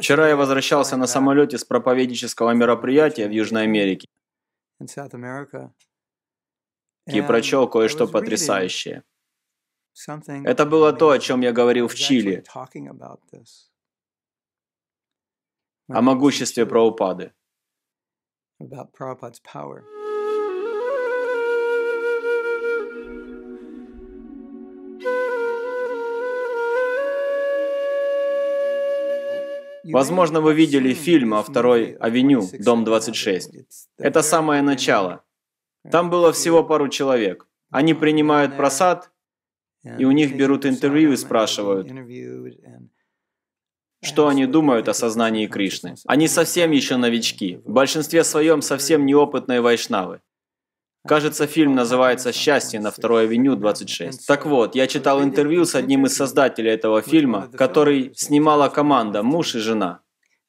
Вчера я возвращался на самолете с проповеднического мероприятия в Южной Америке и прочел кое-что потрясающее. Это было то, о чем я говорил в Чили, о могуществе Праупады. about Prabhupada's power. Возможно, вы видели фильм о второй авеню, дом 26. Это самое начало. Там было всего пару человек. Они принимают просад, и у них берут интервью и спрашивают, что они думают о сознании Кришны. Они совсем еще новички, в большинстве своем совсем неопытные вайшнавы. Кажется, фильм называется «Счастье на второй авеню 26». Так вот, я читал интервью с одним из создателей этого фильма, который снимала команда «Муж и жена».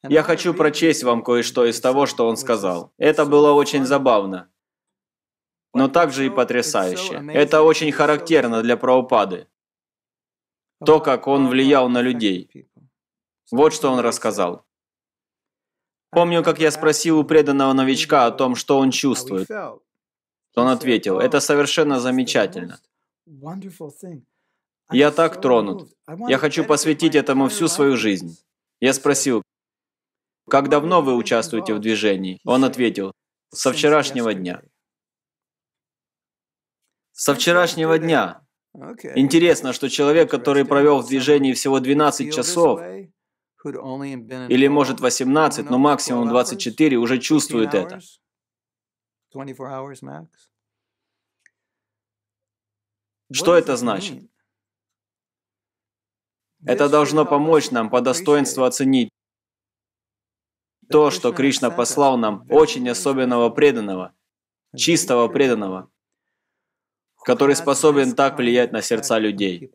Я хочу прочесть вам кое-что из того, что он сказал. Это было очень забавно, но также и потрясающе. Это очень характерно для Праупады. То, как он влиял на людей. Вот что он рассказал. Помню, как я спросил у преданного новичка о том, что он чувствует. Он ответил, это совершенно замечательно. Я так тронут. Я хочу посвятить этому всю свою жизнь. Я спросил, как давно вы участвуете в движении? Он ответил, со вчерашнего дня. Со вчерашнего дня. Интересно, что человек, который провел в движении всего 12 часов, или может 18, но максимум 24, уже чувствует это. 24 hours max. Что это значит? Это должно помочь нам по достоинству оценить то, что Кришна послал нам, очень особенного преданного, чистого преданного, который способен так влиять на сердца людей.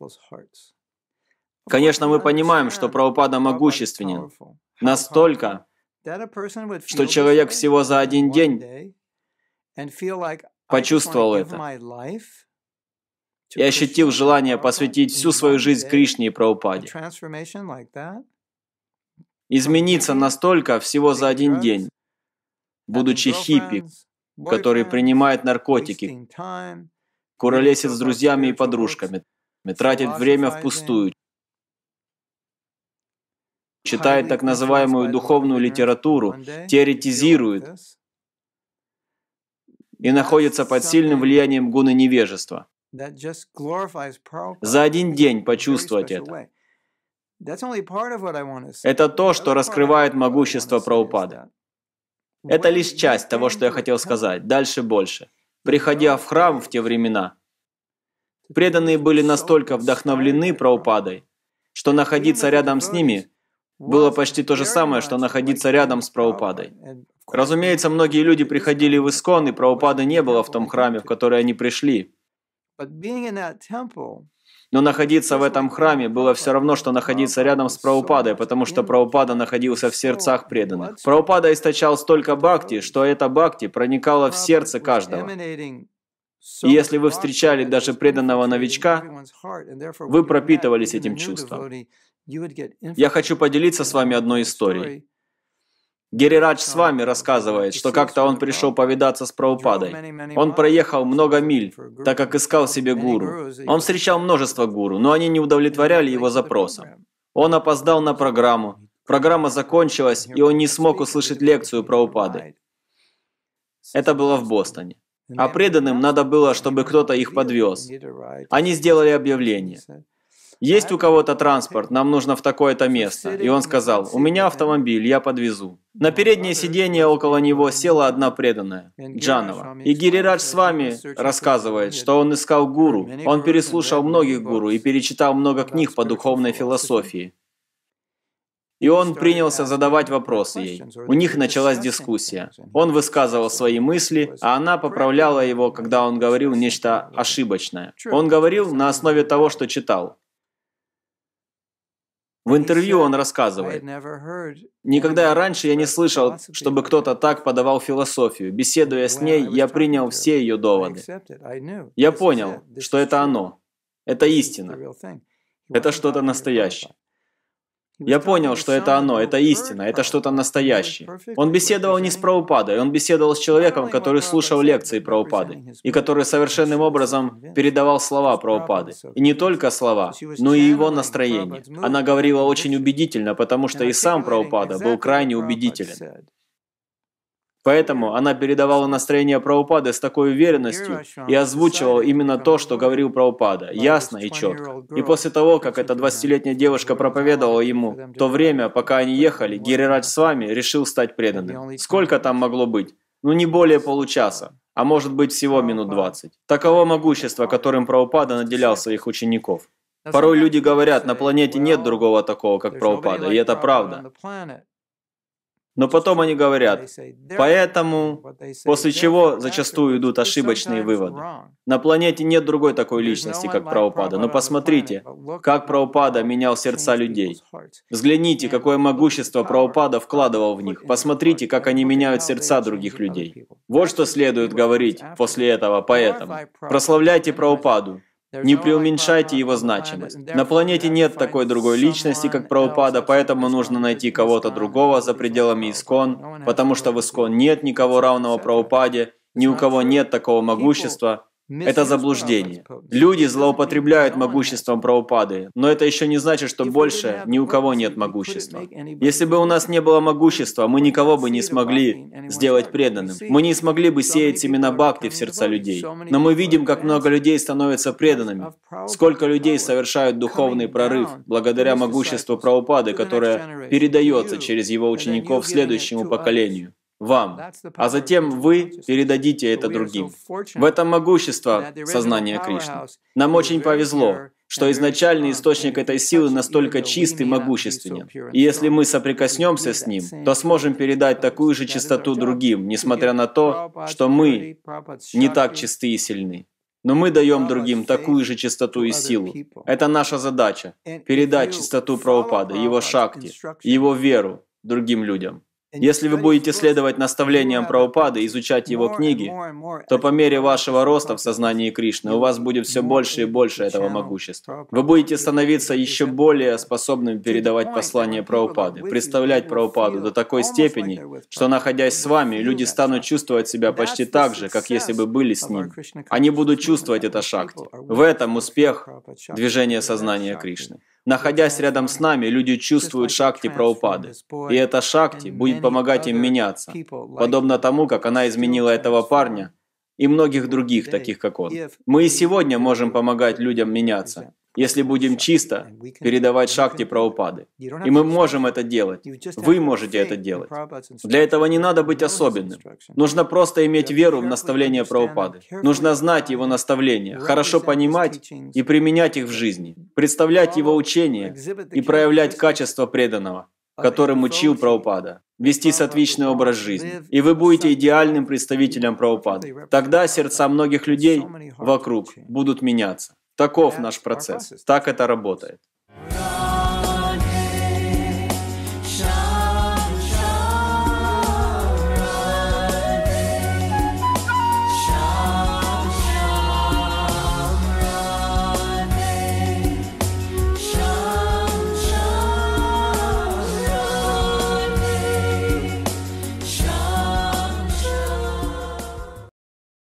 Конечно, мы понимаем, что Прабхупада могущественен настолько, что человек всего за один день почувствовал это. Я ощутил желание посвятить всю свою жизнь Кришне и Прабхупаде. Измениться настолько всего за один день, будучи хиппи, который принимает наркотики, куролесит с друзьями и подружками, тратит время впустую, читает так называемую духовную литературу, теоретизирует, и находится под сильным влиянием гуны невежества. За один день почувствовать это. Это то, что раскрывает могущество Праупады. Это лишь часть того, что я хотел сказать. Дальше больше. Приходя в храм в те времена, преданные были настолько вдохновлены Праупадой, что находиться рядом с ними было почти то же самое, что находиться рядом с Праупадой. Разумеется, многие люди приходили в Искон, и Прабхупады не было в том храме, в который они пришли. Но находиться в этом храме было все равно, что находиться рядом с Праупадой, потому что Праупада находился в сердцах преданных. Праупада источал столько бхакти, что эта бхакти проникала в сердце каждого. И если вы встречали даже преданного новичка, вы пропитывались этим чувством. Я хочу поделиться с вами одной историей. Гирирадж с вами рассказывает, что как-то он пришел повидаться с Праупадой. Он проехал много миль, так как искал себе гуру. Он встречал множество гуру, но они не удовлетворяли его запросам. Он опоздал на программу, программа закончилась, и он не смог услышать лекцию про упады. Это было в Бостоне. А преданным надо было, чтобы кто-то их подвез. Они сделали объявление есть у кого-то транспорт, нам нужно в такое-то место. И он сказал, у меня автомобиль, я подвезу. Ну, на переднее сиденье около него села одна преданная, Джанова. И Гирирадж с вами рассказывает, что он искал гуру. Он переслушал многих гуру и перечитал много книг по духовной философии. И он принялся задавать вопросы ей. У них началась дискуссия. Он высказывал свои мысли, а она поправляла его, когда он говорил нечто ошибочное. Он говорил на основе того, что читал. В интервью он рассказывает, «Никогда раньше я не слышал, чтобы кто-то так подавал философию. Беседуя с ней, я принял все ее доводы. Я понял, что это оно. Это истина. Это что-то настоящее. Я понял, что это оно, это истина, это что-то настоящее. Он беседовал не с Праупадой, он беседовал с человеком, который слушал лекции Праупады, и который совершенным образом передавал слова Праупады. И не только слова, но и его настроение. Она говорила очень убедительно, потому что и сам Праупада был крайне убедителен. Поэтому она передавала настроение Праупады с такой уверенностью и озвучивала именно то, что говорил Праупада, ясно и четко. И после того, как эта 20-летняя девушка проповедовала ему, то время, пока они ехали, Гирирадж с вами решил стать преданным. Сколько там могло быть? Ну не более получаса, а может быть всего минут 20. Таково могущество, которым Праупада наделял своих учеников. Порой люди говорят, на планете нет другого такого, как Праупада, и это правда. Но потом они говорят, поэтому, после чего зачастую идут ошибочные выводы. На планете нет другой такой личности, как Праупада. Но посмотрите, как Праупада менял сердца людей. Взгляните, какое могущество Праупада вкладывал в них. Посмотрите, как они меняют сердца других людей. Вот что следует говорить после этого поэтому. Прославляйте Праупаду, не преуменьшайте его значимость. На планете нет такой другой личности, как Прабхупада, поэтому нужно найти кого-то другого за пределами Искон, потому что в Искон нет никого равного Прабхупаде, ни у кого нет такого могущества, это заблуждение. Люди злоупотребляют могуществом правопады, но это еще не значит, что больше ни у кого нет могущества. Если бы у нас не было могущества, мы никого бы не смогли сделать преданным. Мы не смогли бы сеять семена бхакти в сердца людей. Но мы видим, как много людей становятся преданными, сколько людей совершают духовный прорыв благодаря могуществу правопады, которое передается через его учеников следующему поколению вам, а затем вы передадите это другим. В этом могущество сознания Кришны. Нам очень повезло, что изначальный источник этой силы настолько чист и могущественен. И если мы соприкоснемся с ним, то сможем передать такую же чистоту другим, несмотря на то, что мы не так чисты и сильны. Но мы даем другим такую же чистоту и силу. Это наша задача – передать чистоту Прабхупады, его шакти, его веру другим людям. Если вы будете следовать наставлениям Прабхупады, изучать его книги, то по мере вашего роста в сознании Кришны у вас будет все больше и больше этого могущества. Вы будете становиться еще более способным передавать послание Прабхупады, представлять Прабхупаду до такой степени, что, находясь с вами, люди станут чувствовать себя почти так же, как если бы были с ним. Они будут чувствовать это шакти. В этом успех движения сознания Кришны. Находясь рядом с нами, люди чувствуют шакти Праупады. И эта шакти будет помогать им меняться, подобно тому, как она изменила этого парня и многих других, таких как он. Мы и сегодня можем помогать людям меняться, если будем чисто передавать шахте Праупады. И мы можем это делать. Вы можете это делать. Для этого не надо быть особенным. Нужно просто иметь веру в наставление Праупады. Нужно знать его наставления, хорошо понимать и применять их в жизни, представлять его учение и проявлять качество преданного которым учил Праупада, вести сатвичный образ жизни, и вы будете идеальным представителем Праупады. Тогда сердца многих людей вокруг будут меняться. Таков наш процесс. Так это работает.